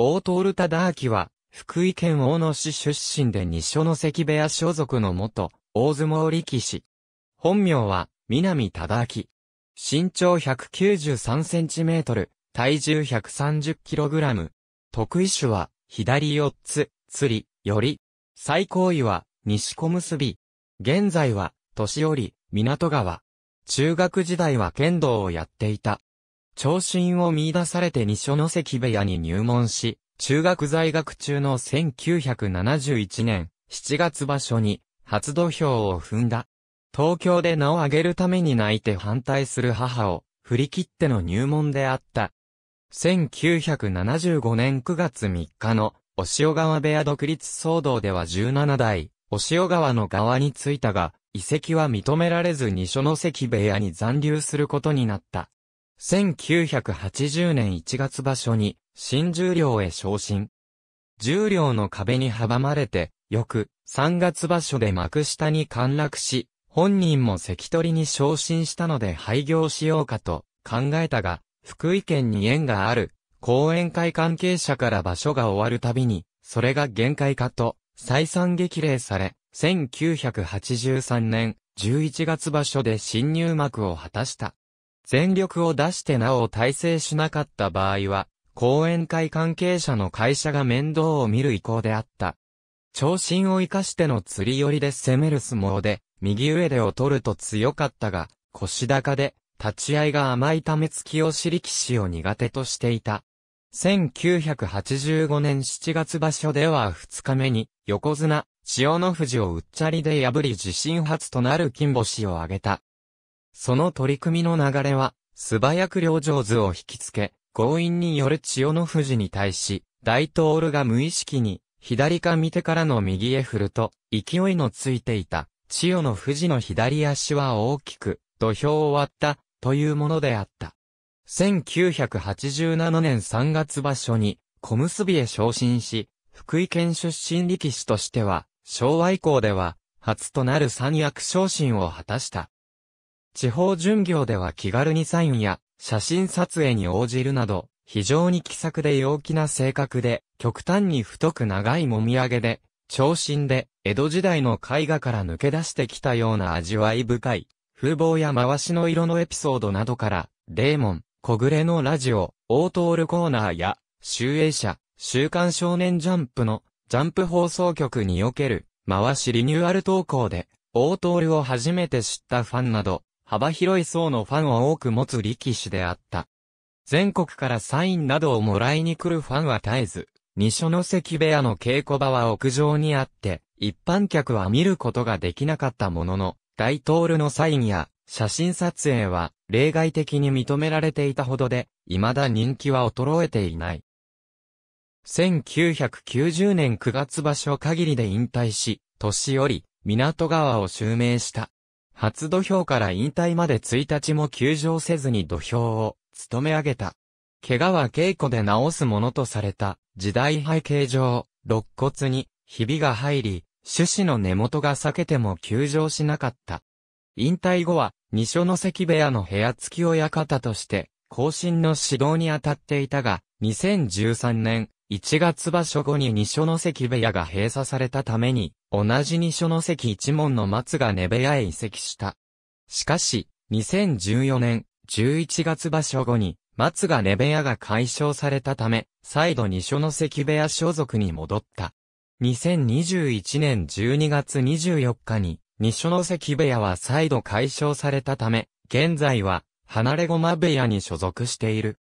大通る忠明は、福井県大野市出身で二所の関部屋所属の元、大相撲力士。本名は、南忠明。身長193センチメートル、体重130キログラム。得意種は、左四つ、釣り、より。最高位は、西小結び。現在は、年寄り、港川。中学時代は剣道をやっていた。長身を見出されて二所ノ関部屋に入門し、中学在学中の1971年7月場所に初土俵を踏んだ。東京で名を上げるために泣いて反対する母を振り切っての入門であった。1975年9月3日のお塩川部屋独立騒動では17代、お塩川の側についたが、遺跡は認められず二所ノ関部屋に残留することになった。1980年1月場所に、新十両へ昇進。十両の壁に阻まれて、翌、3月場所で幕下に陥落し、本人も関取に昇進したので廃業しようかと考えたが、福井県に縁がある、講演会関係者から場所が終わるたびに、それが限界かと、再三激励され、1983年11月場所で新入幕を果たした。全力を出してなお体制しなかった場合は、講演会関係者の会社が面倒を見る意向であった。長身を生かしての釣り寄りで攻める相撲で、右上でを取ると強かったが、腰高で、立ち合いが甘いため突き押し力士を苦手としていた。1985年7月場所では2日目に、横綱、千代の富士をうっちゃりで破り自身初となる金星を挙げた。その取り組みの流れは、素早く両上図を引きつけ、強引による千代の富士に対し、大統領が無意識に、左か見てからの右へ振ると、勢いのついていた、千代の富士の左足は大きく、土俵を割った、というものであった。1987年3月場所に、小結へ昇進し、福井県出身力士としては、昭和以降では、初となる三役昇進を果たした。地方巡業では気軽にサインや写真撮影に応じるなど、非常に気さくで陽気な性格で、極端に太く長いもみあげで、長身で、江戸時代の絵画から抜け出してきたような味わい深い、風貌や回しの色のエピソードなどから、デーモン、小暮のラジオ、オートールコーナーや、集英社、週刊少年ジャンプの、ジャンプ放送局における、回しリニューアル投稿で、オートールを初めて知ったファンなど、幅広い層のファンを多く持つ力士であった。全国からサインなどをもらいに来るファンは絶えず、二所ノ関部屋の稽古場は屋上にあって、一般客は見ることができなかったものの、大統領のサインや写真撮影は例外的に認められていたほどで、未だ人気は衰えていない。1990年9月場所限りで引退し、年寄り港川を襲名した。初土俵から引退まで1日も休場せずに土俵を務め上げた。怪我は稽古で治すものとされた時代背景上、肋骨にひびが入り、種子の根元が裂けても休場しなかった。引退後は、二所の関部屋の部屋付き親方として、後進の指導に当たっていたが、2013年1月場所後に二所の関部屋が閉鎖されたために、同じ二所の関一門の松が根部屋へ移籍した。しかし、2014年11月場所後に、松が根部屋が解消されたため、再度二所の関部屋所属に戻った。2021年12月24日に、二所の関部屋は再度解消されたため、現在は、離れ駒部屋に所属している。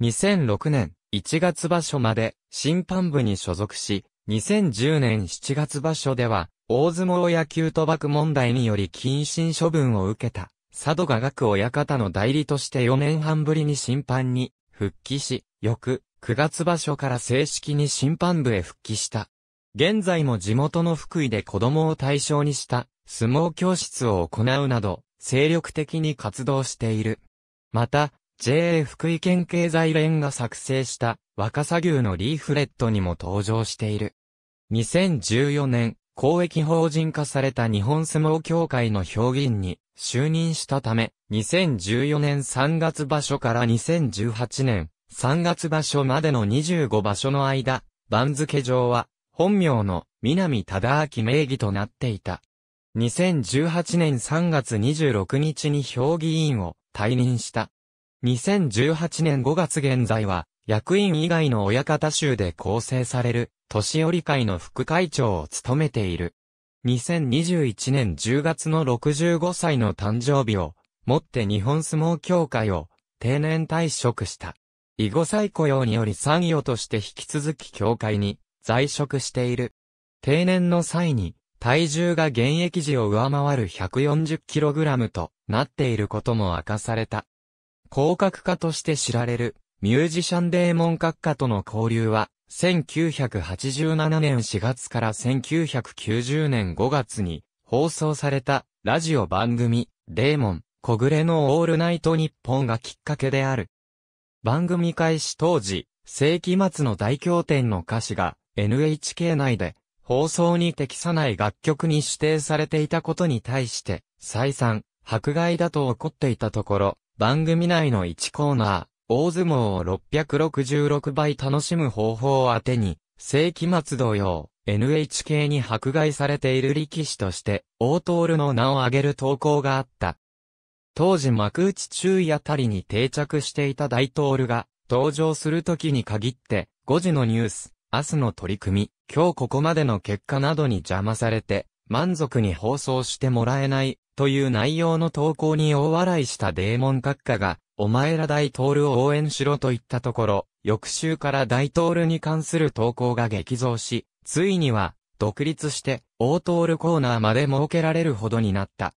2006年1月場所まで審判部に所属し、2010年7月場所では、大相撲野球賭博問題により謹慎処分を受けた、佐渡が学親方の代理として4年半ぶりに審判に復帰し、翌9月場所から正式に審判部へ復帰した。現在も地元の福井で子供を対象にした相撲教室を行うなど、精力的に活動している。また、JA 福井県経済連が作成した若狭牛のリーフレットにも登場している。2014年、公益法人化された日本相撲協会の評議員に就任したため、2014年3月場所から2018年3月場所までの25場所の間、番付上は本名の南忠明名義となっていた。2018年3月26日に評議員を退任した。2018年5月現在は、役員以外の親方衆で構成される、年寄り会の副会長を務めている。2021年10月の65歳の誕生日を、もって日本相撲協会を、定年退職した。以後再雇用により参与として引き続き協会に、在職している。定年の際に、体重が現役時を上回る 140kg となっていることも明かされた。広角家として知られる、ミュージシャンデーモン閣下との交流は、1987年4月から1990年5月に放送されたラジオ番組、デーモン、小暮のオールナイト日本がきっかけである。番組開始当時、世紀末の大経典の歌詞が NHK 内で放送に適さない楽曲に指定されていたことに対して、再三、迫害だと怒っていたところ、番組内の1コーナー、大相撲を666倍楽しむ方法を当てに、世紀末同様、NHK に迫害されている力士として、大トールの名を挙げる投稿があった。当時幕内中位あたりに定着していた大トールが、登場する時に限って、5時のニュース、明日の取り組み、今日ここまでの結果などに邪魔されて、満足に放送してもらえないという内容の投稿に大笑いしたデーモン閣下が、お前ら大統領を応援しろと言ったところ、翌週から大統領に関する投稿が激増し、ついには、独立して、大トールコーナーまで設けられるほどになった。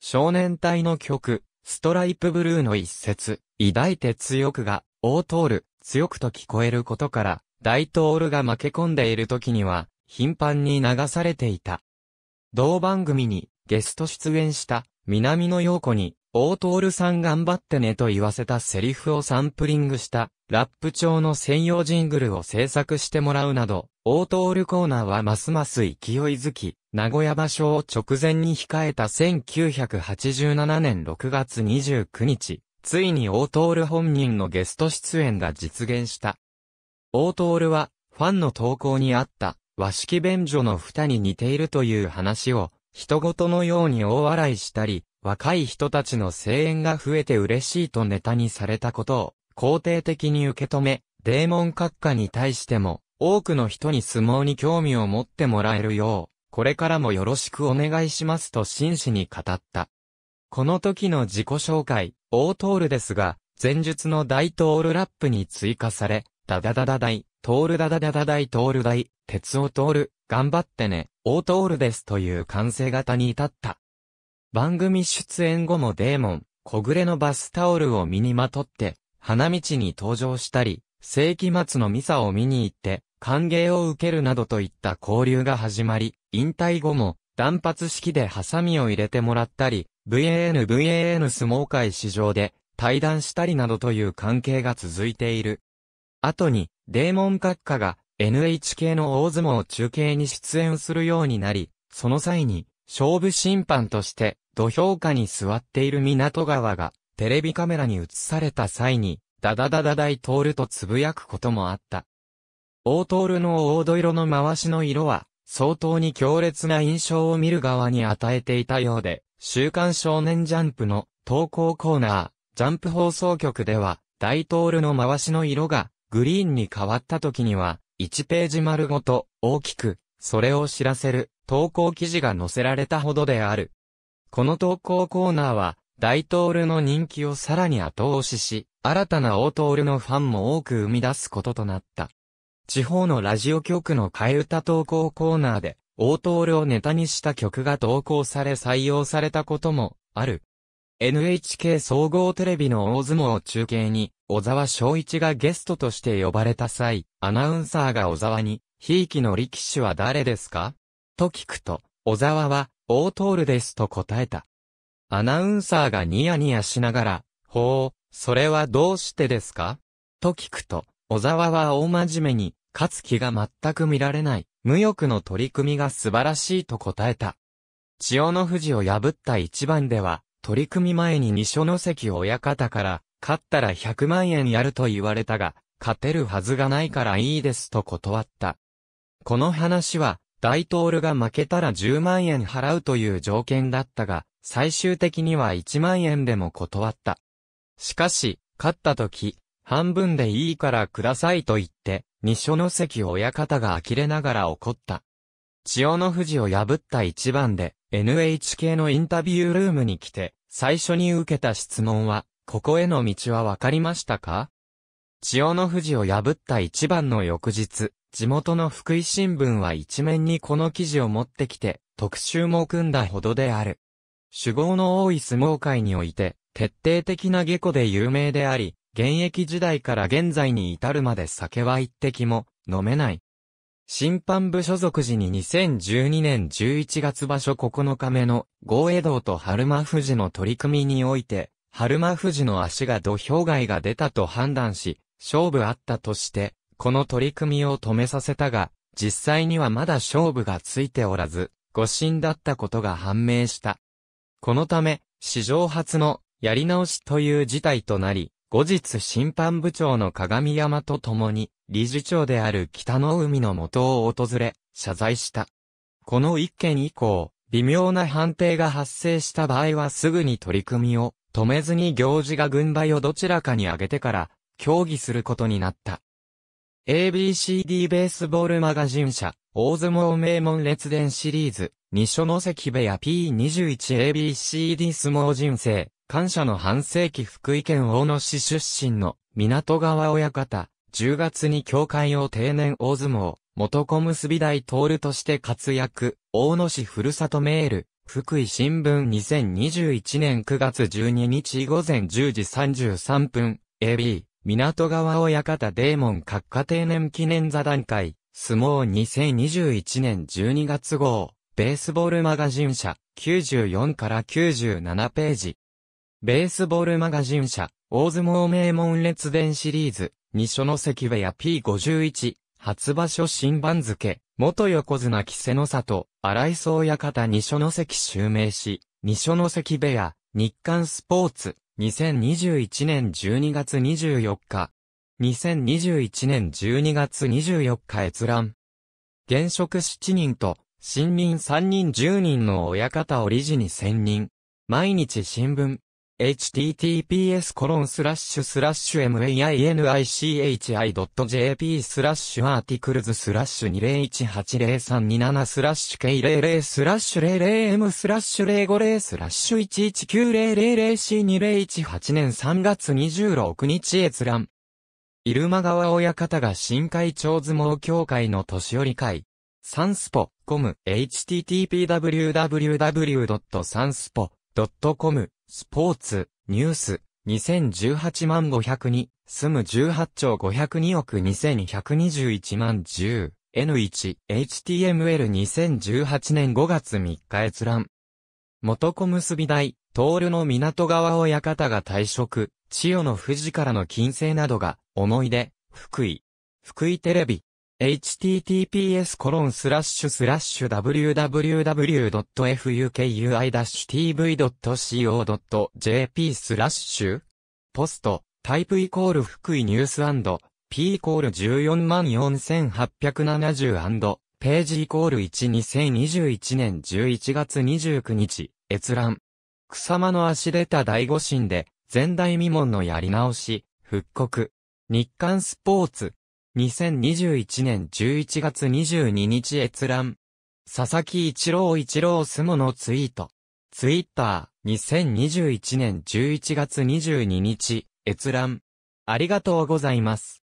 少年隊の曲、ストライプブルーの一節、抱いて強くが、大トール、強くと聞こえることから、大トールが負け込んでいる時には、頻繁に流されていた。同番組に、ゲスト出演した南野陽子に、大通さん頑張ってねと言わせたセリフをサンプリングしたラップ調の専用ジングルを制作してもらうなど、大通コーナーはますます勢いづき、名古屋場所を直前に控えた1987年6月29日、ついに大通本人のゲスト出演が実現した。大通は、ファンの投稿にあった、和式便所の蓋に似ているという話を、人ごとのように大笑いしたり、若い人たちの声援が増えて嬉しいとネタにされたことを肯定的に受け止め、デーモン閣下に対しても多くの人に相撲に興味を持ってもらえるよう、これからもよろしくお願いしますと真摯に語った。この時の自己紹介、大通トールですが、前述の大トールラップに追加され、ダダダダダイ、トールダダダダダイトールダイ、鉄をール、頑張ってね、オートールですという完成型に至った。番組出演後もデーモン、小暮のバスタオルを身にまとって、花道に登場したり、世紀末のミサを見に行って、歓迎を受けるなどといった交流が始まり、引退後も、断髪式でハサミを入れてもらったり、VAN VAN 相撲界史上で対談したりなどという関係が続いている。後に、デーモン閣下が NHK の大相撲中継に出演するようになり、その際に勝負審判として土俵下に座っている港川がテレビカメラに映された際に、ダダダダダイトールとつぶやくこともあった。大トールの黄土色の回しの色は、相当に強烈な印象を見る側に与えていたようで、週刊少年ジャンプの投稿コーナー、ジャンプ放送局では、大トールの回しの色が、グリーンに変わった時には、1ページ丸ごと、大きく、それを知らせる、投稿記事が載せられたほどである。この投稿コーナーは、大統領の人気をさらに後押しし、新たな大統領のファンも多く生み出すこととなった。地方のラジオ局の替え歌投稿コーナーで、大ールをネタにした曲が投稿され採用されたこともある。NHK 総合テレビの大相撲を中継に、小沢昭一がゲストとして呼ばれた際、アナウンサーが小沢に、ひいきの力士は誰ですかと聞くと、小沢は、大通るですと答えた。アナウンサーがニヤニヤしながら、ほう、それはどうしてですかと聞くと、小沢は大真面目に、勝つ気が全く見られない、無欲の取り組みが素晴らしいと答えた。千代の富士を破った一番では、取り組み前に二所ノ関親方から、勝ったら100万円やると言われたが、勝てるはずがないからいいですと断った。この話は、大統領が負けたら10万円払うという条件だったが、最終的には1万円でも断った。しかし、勝った時、半分でいいからくださいと言って、二所ノ関親方が呆れながら怒った。千代の富士を破った一番で、NHK のインタビュールームに来て、最初に受けた質問は、ここへの道はわかりましたか千代の富士を破った一番の翌日、地元の福井新聞は一面にこの記事を持ってきて、特集も組んだほどである。主語の多い相撲界において、徹底的な下戸で有名であり、現役時代から現在に至るまで酒は一滴も飲めない審判部所属時に2012年11月場所9日目の豪栄道と春馬富士の取り組みにおいて、春馬富士の足が土俵外が出たと判断し、勝負あったとして、この取り組みを止めさせたが、実際にはまだ勝負がついておらず、誤審だったことが判明した。このため、史上初のやり直しという事態となり、後日審判部長の鏡山と共に、理事長である北の海の元を訪れ、謝罪した。この一件以降、微妙な判定が発生した場合はすぐに取り組みを止めずに行事が軍配をどちらかに上げてから協議することになった。ABCD ベースボールマガジン社、大相撲名門列伝シリーズ、二所ノ関部屋 P21ABCD 相撲人生、感謝の半世紀福井県大野市出身の港川親方、10月に教会を定年大相撲、元小結大るとして活躍、大野市ふるさとメール、福井新聞2021年9月12日午前10時33分、AB、港川親方デーモン閣下定年記念座談会、相撲2021年12月号、ベースボールマガジン社、94から97ページ。ベースボールマガジン社、大相撲名門列伝シリーズ、二所の関部屋 P51、初場所新番付、元横綱稀勢の里、荒磯親方二所の関襲名し、二所の関部屋、日刊スポーツ、2021年12月24日、2021年12月24日閲覧。現職7人と、新任3人10人の親方を理事に選任。毎日新聞、https コロンスラッシュスラッシュ mainichi.jp スラッシュアーティクルズスラッシュ20180327スラッシュ K00 スラッシュ 00M スラッシュ050スラッシュ 11900C2018 年3月26日閲覧。入間川親方が新海町相撲協会の年寄り会。サンスポ、コム、http w w w s a n s p o c o m スポーツ、ニュース、2018万502、住む18兆502億2121万 10N1、HTML2018 年5月3日閲覧。元小結び大、徹の港川親方が退職、千代の富士からの金星などが、思い出、福井。福井テレビ。https コロンスラッシュスラッシュ www.fukui-tv.co.jp スラッシュポストタイプイコール福井ニュース &p イコール 144,870& ページイコール12021年11月29日閲覧草間の足出た第五神で前代未聞のやり直し復刻日刊スポーツ2021年11月22日閲覧。佐々木一郎一郎相撲のツイート。ツイッター、2021年11月22日、閲覧。ありがとうございます。